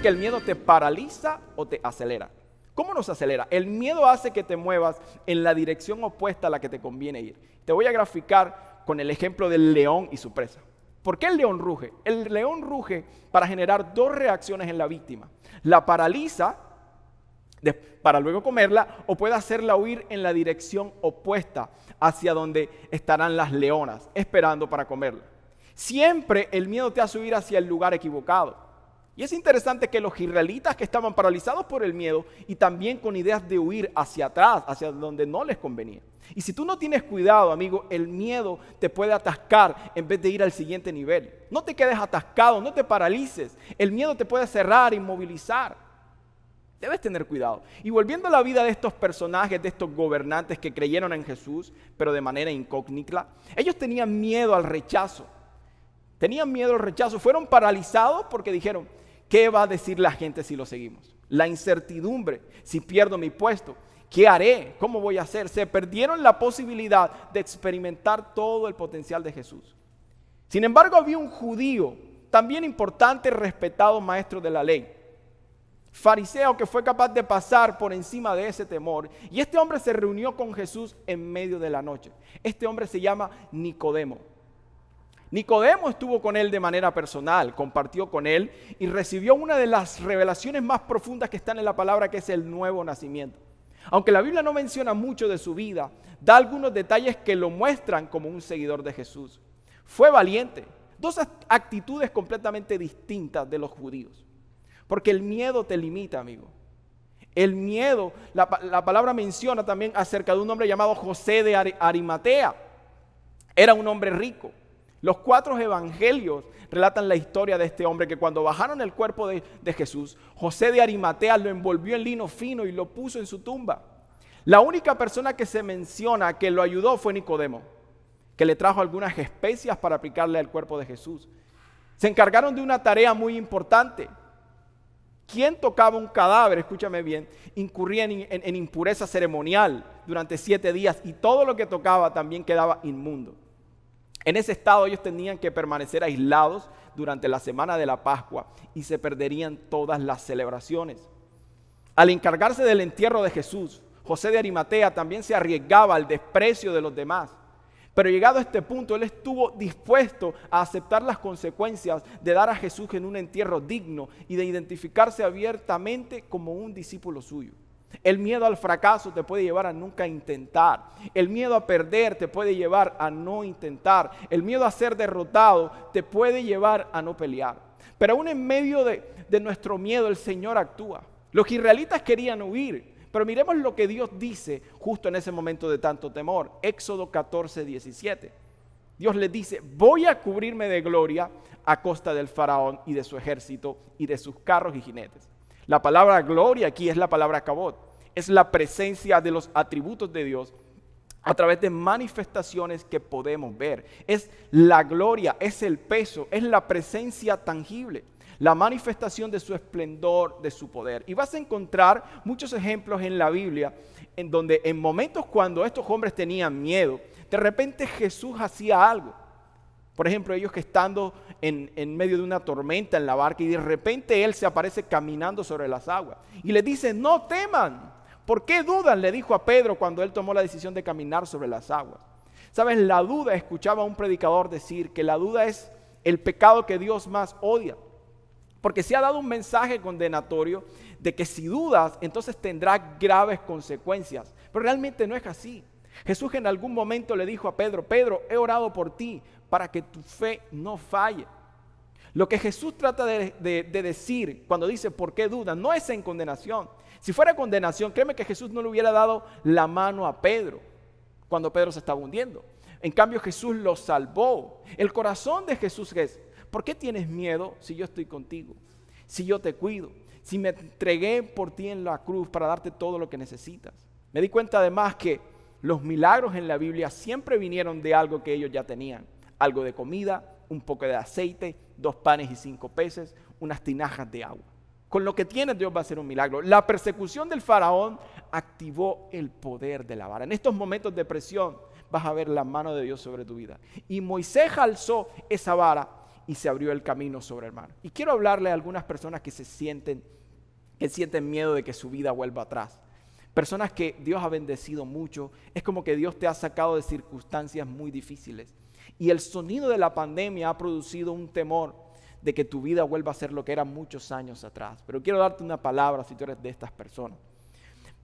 que el miedo te paraliza o te acelera. ¿Cómo nos acelera? El miedo hace que te muevas en la dirección opuesta a la que te conviene ir. Te voy a graficar con el ejemplo del león y su presa. ¿Por qué el león ruge? El león ruge para generar dos reacciones en la víctima. La paraliza para luego comerla o puede hacerla huir en la dirección opuesta hacia donde estarán las leonas esperando para comerla. Siempre el miedo te hace huir hacia el lugar equivocado. Y es interesante que los israelitas que estaban paralizados por el miedo y también con ideas de huir hacia atrás, hacia donde no les convenía. Y si tú no tienes cuidado, amigo, el miedo te puede atascar en vez de ir al siguiente nivel. No te quedes atascado, no te paralices. El miedo te puede cerrar, inmovilizar. Debes tener cuidado. Y volviendo a la vida de estos personajes, de estos gobernantes que creyeron en Jesús, pero de manera incógnita, ellos tenían miedo al rechazo. Tenían miedo al rechazo, fueron paralizados porque dijeron, ¿qué va a decir la gente si lo seguimos? La incertidumbre, si pierdo mi puesto, ¿qué haré? ¿Cómo voy a hacer? Se perdieron la posibilidad de experimentar todo el potencial de Jesús. Sin embargo, había un judío, también importante, respetado maestro de la ley, fariseo que fue capaz de pasar por encima de ese temor. Y este hombre se reunió con Jesús en medio de la noche. Este hombre se llama Nicodemo. Nicodemo estuvo con él de manera personal, compartió con él y recibió una de las revelaciones más profundas que están en la palabra, que es el nuevo nacimiento. Aunque la Biblia no menciona mucho de su vida, da algunos detalles que lo muestran como un seguidor de Jesús. Fue valiente, dos actitudes completamente distintas de los judíos. Porque el miedo te limita, amigo. El miedo, la, palabra menciona también acerca de un hombre llamado José de Arimatea. Era un hombre rico. Los cuatro evangelios relatan la historia de este hombre que cuando bajaron el cuerpo de, Jesús, José de Arimatea lo envolvió en lino fino y lo puso en su tumba. La única persona que se menciona que lo ayudó fue Nicodemo, que le trajo algunas especias para aplicarle al cuerpo de Jesús. Se encargaron de una tarea muy importante. ¿Quién tocaba un cadáver, escúchame bien, incurría en impureza ceremonial durante siete días y todo lo que tocaba también quedaba inmundo. En ese estado ellos tenían que permanecer aislados durante la semana de la Pascua y se perderían todas las celebraciones. Al encargarse del entierro de Jesús, José de Arimatea también se arriesgaba al desprecio de los demás. Pero llegado a este punto, él estuvo dispuesto a aceptar las consecuencias de dar a Jesús en un entierro digno y de identificarse abiertamente como un discípulo suyo. El miedo al fracaso te puede llevar a nunca intentar. El miedo a perder te puede llevar a no intentar. El miedo a ser derrotado te puede llevar a no pelear. Pero aún en medio de, nuestro miedo el Señor actúa. Los israelitas querían huir, pero miremos lo que Dios dice justo en ese momento de tanto temor. Éxodo 14, 17. Dios le dice, voy a cubrirme de gloria a costa del faraón y de su ejército y de sus carros y jinetes. La palabra gloria aquí es la palabra cabot. Es la presencia de los atributos de Dios a través de manifestaciones que podemos ver. Es la gloria, es el peso, es la presencia tangible, la manifestación de su esplendor, de su poder. Y vas a encontrar muchos ejemplos en la Biblia en donde en momentos cuando estos hombres tenían miedo, de repente Jesús hacía algo. Por ejemplo, ellos que estando en, medio de una tormenta en la barca y de repente Él se aparece caminando sobre las aguas y le dice, no teman. ¿Por qué dudan? Le dijo a Pedro cuando él tomó la decisión de caminar sobre las aguas. Sabes, la duda, escuchaba a un predicador decir que la duda es el pecado que Dios más odia. Porque se ha dado un mensaje condenatorio de que si dudas, entonces tendrá graves consecuencias. Pero realmente no es así. Jesús en algún momento le dijo a Pedro, Pedro, he orado por ti para que tu fe no falle. Lo que Jesús trata de, decir cuando dice, ¿por qué duda? No es en condenación. Si fuera condenación, créeme que Jesús no le hubiera dado la mano a Pedro cuando Pedro se estaba hundiendo. En cambio, Jesús lo salvó. El corazón de Jesús es, ¿por qué tienes miedo si yo estoy contigo? Si yo te cuido, si me entregué por ti en la cruz para darte todo lo que necesitas. Me di cuenta además que los milagros en la Biblia siempre vinieron de algo que ellos ya tenían algo de comida, un poco de aceite, dos panes y cinco peces, unas tinajas de agua. Con lo que tienes Dios va a hacer un milagro. La persecución del faraón activó el poder de la vara. En estos momentos de presión vas a ver la mano de Dios sobre tu vida. Y Moisés alzó esa vara y se abrió el camino sobre el mar. Y quiero hablarle a algunas personas que se sienten que sienten miedo de que su vida vuelva atrás. Personas que Dios ha bendecido mucho, es como que Dios te ha sacado de circunstancias muy difíciles y el sonido de la pandemia ha producido un temor de que tu vida vuelva a ser lo que era muchos años atrás. Pero quiero darte una palabra si tú eres de estas personas.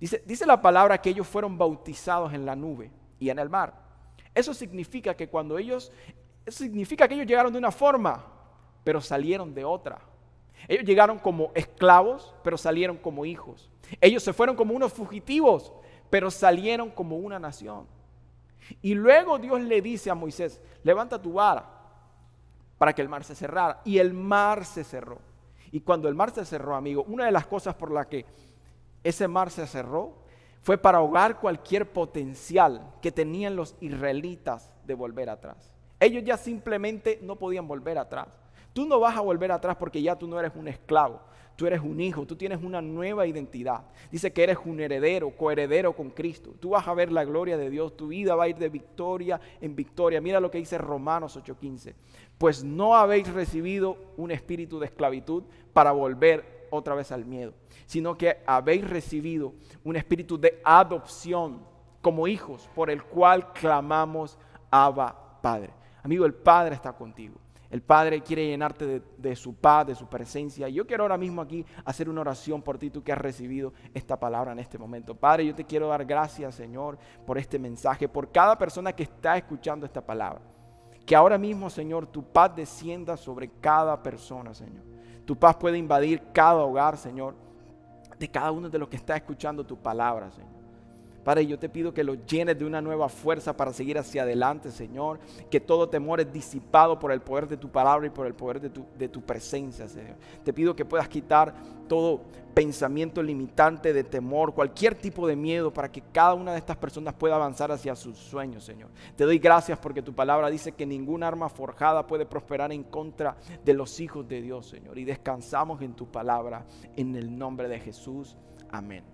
Dice, la palabra que ellos fueron bautizados en la nube y en el mar. Eso significa que cuando ellos, significa que ellos llegaron de una forma, pero salieron de otra. Ellos llegaron como esclavos, pero salieron como hijos. Ellos se fueron como unos fugitivos, pero salieron como una nación. Y luego Dios le dice a Moisés, levanta tu vara para que el mar se cerrara. Y el mar se cerró. Y cuando el mar se cerró, amigo, una de las cosas por las que ese mar se cerró fue para ahogar cualquier potencial que tenían los israelitas de volver atrás. Ellos ya simplemente no podían volver atrás. Tú no vas a volver atrás porque ya tú no eres un esclavo, tú eres un hijo, tú tienes una nueva identidad. Dice que eres un heredero, coheredero con Cristo. Tú vas a ver la gloria de Dios, tu vida va a ir de victoria en victoria. Mira lo que dice Romanos 8:15. Pues no habéis recibido un espíritu de esclavitud para volver otra vez al miedo, sino que habéis recibido un espíritu de adopción como hijos por el cual clamamos Abba Padre. Amigo, el Padre está contigo. El Padre quiere llenarte de, su paz, de su presencia. Yo quiero ahora mismo aquí hacer una oración por ti, tú que has recibido esta palabra en este momento. Padre, yo te quiero dar gracias, Señor, por este mensaje, por cada persona que está escuchando esta palabra. Que ahora mismo, Señor, tu paz descienda sobre cada persona, Señor. Tu paz puede invadir cada hogar, Señor, de cada uno de los que está escuchando tu palabra, Señor. Padre, yo te pido que lo llenes de una nueva fuerza para seguir hacia adelante, Señor. Que todo temor es disipado por el poder de tu palabra y por el poder de tu, presencia, Señor. Te pido que puedas quitar todo pensamiento limitante de temor, cualquier tipo de miedo, para que cada una de estas personas pueda avanzar hacia sus sueños, Señor. Te doy gracias porque tu palabra dice que ningún arma forjada puede prosperar en contra de los hijos de Dios, Señor. Y descansamos en tu palabra, en el nombre de Jesús. Amén.